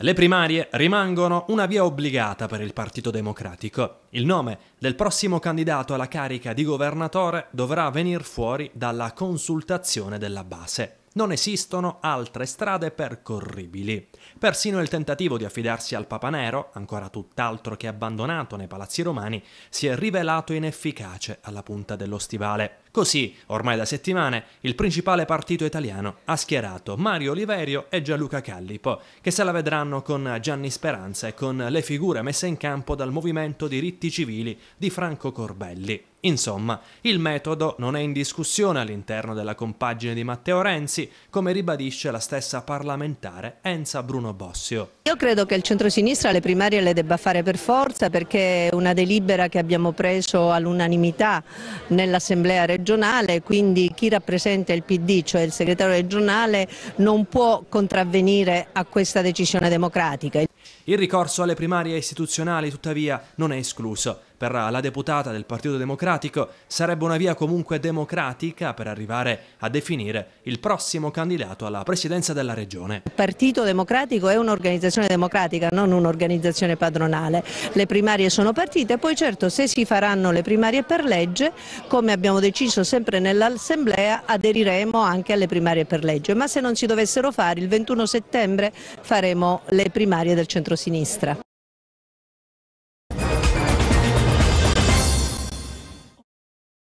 Le primarie rimangono una via obbligata per il Partito Democratico. Il nome del prossimo candidato alla carica di governatore dovrà venir fuori dalla consultazione della base. Non esistono altre strade percorribili. Persino il tentativo di affidarsi al Papa Nero, ancora tutt'altro che abbandonato nei palazzi romani, si è rivelato inefficace alla punta dello stivale. Così, ormai da settimane, il principale partito italiano ha schierato Mario Oliverio e Gianluca Callipo, che se la vedranno con Gianni Speranza e con le figure messe in campo dal movimento diritti civili di Franco Corbelli. Insomma, il metodo non è in discussione all'interno della compagine di Matteo Renzi, come ribadisce la stessa parlamentare Enza Bruno Bossio. Io credo che il centrosinistra le primarie le debba fare per forza perché è una delibera che abbiamo preso all'unanimità nell'Assemblea regionale regionale, quindi chi rappresenta il PD, cioè il segretario regionale, non può contravvenire a questa decisione democratica. Il ricorso alle primarie istituzionali tuttavia non è escluso per la deputata del Partito Democratico sarebbe una via comunque democratica per arrivare a definire il prossimo candidato alla presidenza della regione. Il Partito Democratico è un'organizzazione democratica, non un'organizzazione padronale. Le primarie sono partite, poi certo se si faranno le primarie per legge, come abbiamo deciso sempre nell'Assemblea, aderiremo anche alle primarie per legge, ma se non si dovessero fare il 21 settembre faremo le primarie del centrosinistra.